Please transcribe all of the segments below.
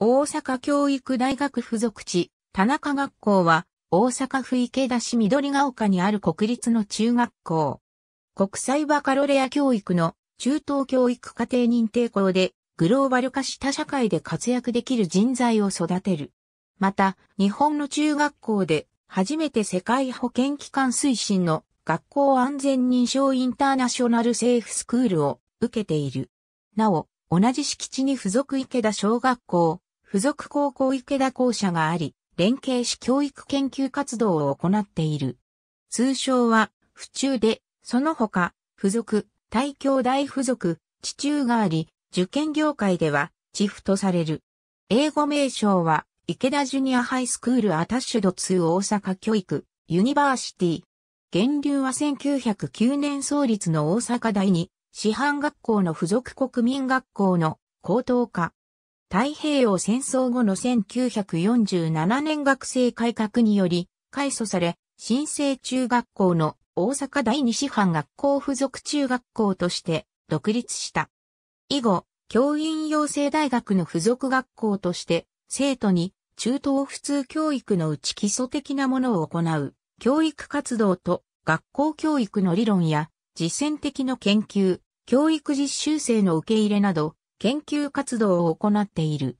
大阪教育大学附属地、田中学校は、大阪府池田市緑ヶ丘にある国立の中学校。国際バカロレア教育の中等教育家庭認定校で、グローバル化した社会で活躍できる人材を育てる。また、日本の中学校で、初めて世界保健機関推進の学校安全認証インターナショナルセーフスクールを受けている。なお、同じ敷地に付属池田小学校、付属高校池田校舎があり、連携し教育研究活動を行っている。通称は、府中で、その他、付属、大京大付属、地中があり、受験業界では、地府とされる。英語名称は、池田ジュニアハイスクールアタッシュド2大阪教育、ユニバーシティ。源流は1909年創立の大阪大に、師範学校の付属国民学校の高等科、太平洋戦争後の1947年学生改革により、改組され、新生中学校の大阪第二師範学校附属中学校として独立した。以後、教員養成大学の附属学校として、生徒に中等普通教育のうち基礎的なものを行う、教育活動と学校教育の理論や実践的の研究、教育実習生の受け入れなど、研究活動を行っている。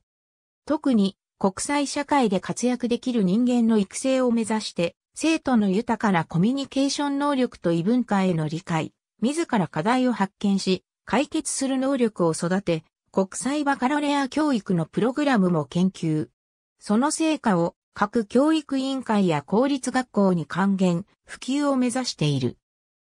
特に国際社会で活躍できる人間の育成を目指して、生徒の豊かなコミュニケーション能力と異文化への理解、自ら課題を発見し、解決する能力を育て、国際バカロレア教育のプログラムも研究。その成果を各教育委員会や公立学校に還元、普及を目指している。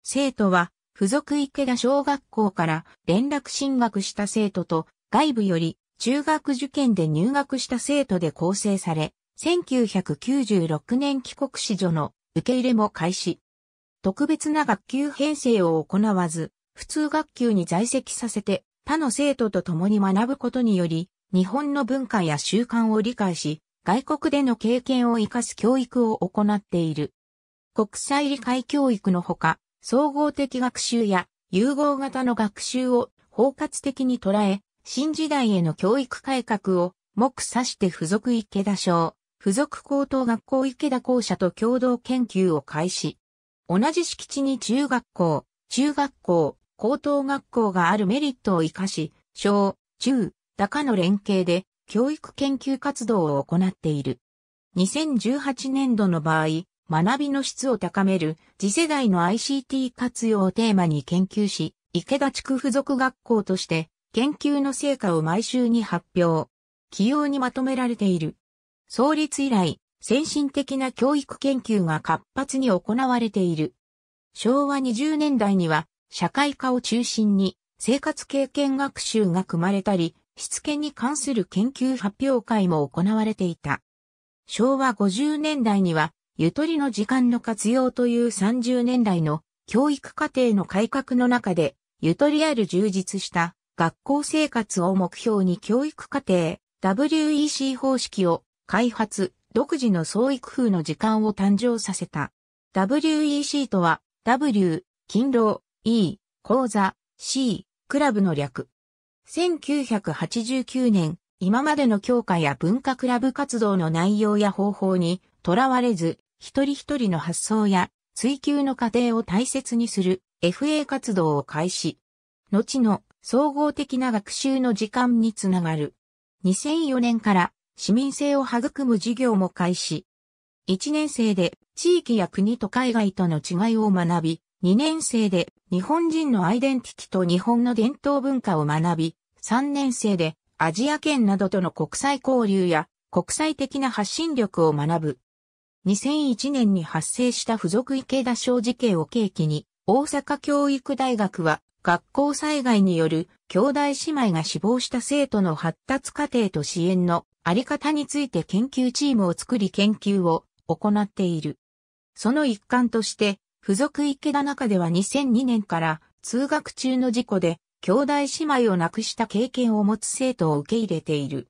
生徒は付属池田小学校から連絡進学した生徒と外部より中学受験で入学した生徒で構成され、1996年帰国子女の受け入れも開始。特別な学級編成を行わず、普通学級に在籍させて他の生徒と共に学ぶことにより、日本の文化や習慣を理解し、外国での経験を活かす教育を行っている。国際理解教育のほか、総合的学習や融合型の学習を包括的に捉え、新時代への教育改革を目指して付属池田省、付属高等学校池田校舎と共同研究を開始。同じ敷地に中学校、中学校、高等学校があるメリットを活かし、小、中、高の連携で教育研究活動を行っている。2018年度の場合、学びの質を高める次世代の ICT 活用をテーマに研究し、池田地区附属学校として研究の成果を毎週に発表。起用にまとめられている。創立以来、先進的な教育研究が活発に行われている。昭和20年代には社会科を中心に生活経験学習が組まれたり、しつけに関する研究発表会も行われていた。昭和50年代にはゆとりの時間の活用という30年来の教育課程の改革の中で、ゆとりある充実した学校生活を目標に教育課程 WEC 方式を開発、独自の創意工夫の時間を誕生させた。WEC とは W、勤労、E、講座、C、クラブの略。1989年、今までの教科や文化クラブ活動の内容や方法にとらわれず、一人一人の発想や追求の過程を大切にする FA 活動を開始。後の総合的な学習の時間につながる。2004年から市民性を育む事業も開始。1年生で地域や国と海外との違いを学び、2年生で日本人のアイデンティティと日本の伝統文化を学び、3年生でアジア圏などとの国際交流や国際的な発信力を学ぶ。2001年に発生した付属池田小事件を契機に、大阪教育大学は、学校災害による兄弟姉妹が死亡した生徒の発達過程と支援のあり方について研究チームを作り研究を行っている。その一環として、付属池田中では2002年から通学中の事故で兄弟姉妹を亡くした経験を持つ生徒を受け入れている。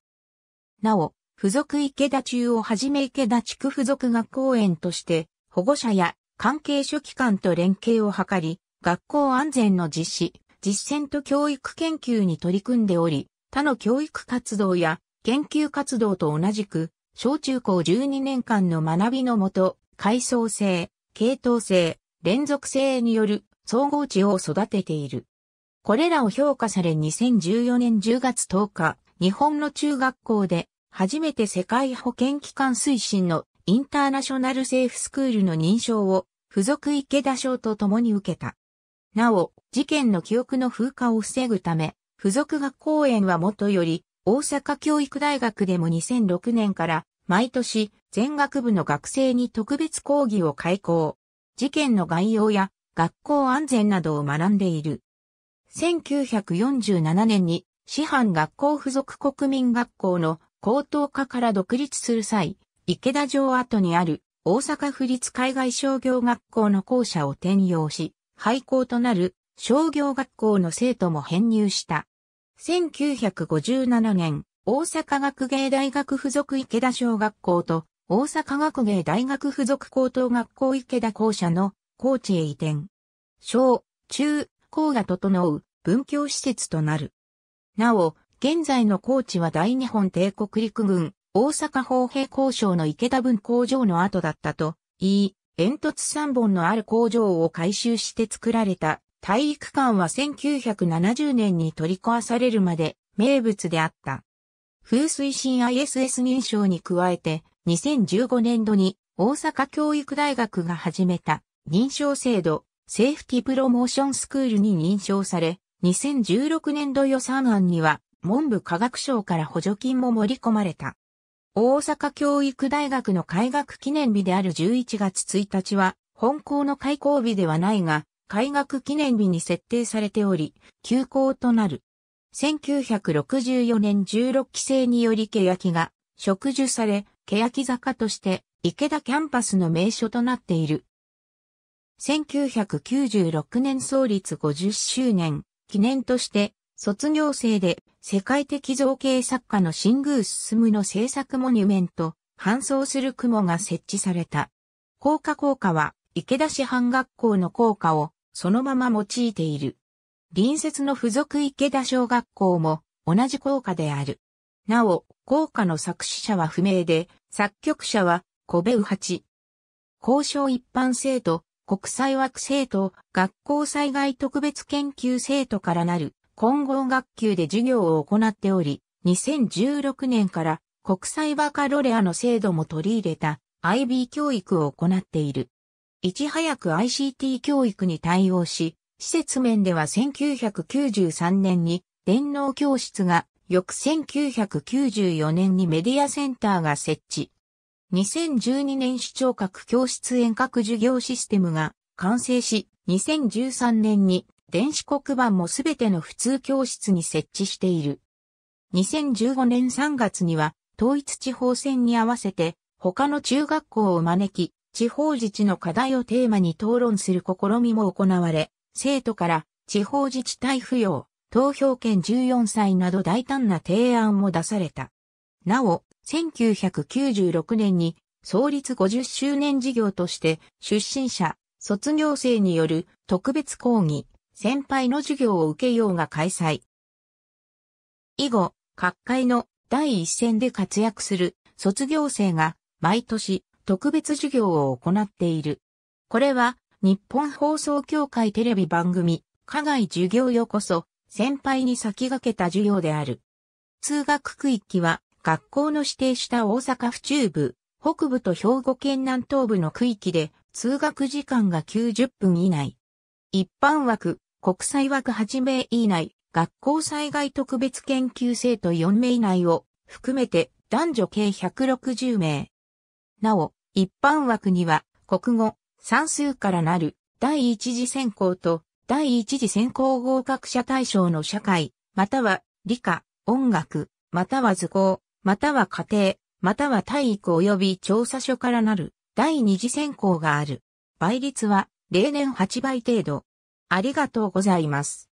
なお、付属池田中をはじめ池田地区付属学校園として、保護者や関係諸機関と連携を図り、学校安全の実施、実践と教育研究に取り組んでおり、他の教育活動や研究活動と同じく、小中高12年間の学びのもと、階層性、系統性、連続性による総合値を育てている。これらを評価され2014年10月10日、日本の中学校で初めて世界保健機関推進のインターナショナルセーフスクールの認証を付属池田賞と共に受けた。なお、事件の記憶の風化を防ぐため、付属学校園はもとより、大阪教育大学でも2006年から毎年全学部の学生に特別講義を開講。事件の概要や学校安全などを学んでいる。1947年に師範学校付属国民学校の高等科から独立する際、池田城跡にある大阪府立海外商業学校の校舎を転用し、廃校となる商業学校の生徒も編入した。1957年、大阪学芸大学附属池田小学校と大阪学芸大学附属高等学校池田校舎の高知へ移転。小、中、高が整う文教施設となる。なお、現在の高知は大日本帝国陸軍、大阪砲兵工廠の池田分工場の跡だったと言い、煙突3本のある工場を改修して作られた体育館は1970年に取り壊されるまで名物であった。風水新 ISS 認証に加えて2015年度に大阪教育大学が始めた認証制度セーフティプロモーションスクールに認証され2016年度予算案には文部科学省から補助金も盛り込まれた。大阪教育大学の開学記念日である11月1日は、本校の開校日ではないが、開学記念日に設定されており、休校となる。1964年16期生により欅が植樹され、欅坂として池田キャンパスの名所となっている。1996年創立50周年記念として卒業生で世界的造形作家の新宮進の制作モニュメント、搬送する雲が設置された。高架効果は池田市半学校の効果をそのまま用いている。隣接の付属池田小学校も同じ効果である。なお、効果の作詞者は不明で、作曲者は小部八。交渉一般生徒、国際枠生徒、学校災害特別研究生徒からなる混合学級で授業を行っており、2016年から国際バカロレアの制度も取り入れた IB 教育を行っている。いち早く ICT 教育に対応し、施設面では1993年に電脳教室が、翌1994年にメディアセンターが設置。2012年視聴覚教室遠隔授業システムが完成し、2013年に電子黒板もすべての普通教室に設置している。2015年3月には統一地方選に合わせて他の中学校を招き、地方自治の課題をテーマに討論する試みも行われ、生徒から地方自治体扶養、投票権14歳など大胆な提案も出された。なお、1996年に創立50周年事業として出身者、卒業生による特別講義、先輩の授業を受けようが開催。以後、各界の第一線で活躍する卒業生が毎年特別授業を行っている。これは日本放送協会テレビ番組課外授業よこそ先輩に先駆けた授業である。通学区域は学校の指定した大阪府中部、北部と兵庫県南東部の区域で通学時間が90分以内。一般枠、国際枠8名以内、学校災害特別研究生徒4名以内を含めて男女計160名。なお、一般枠には国語、算数からなる第一次選考と第一次選考合格者対象の社会、または理科、音楽、または図工、または家庭、または体育及び調査書からなる第二次選考がある。倍率は例年8倍程度。ありがとうございます。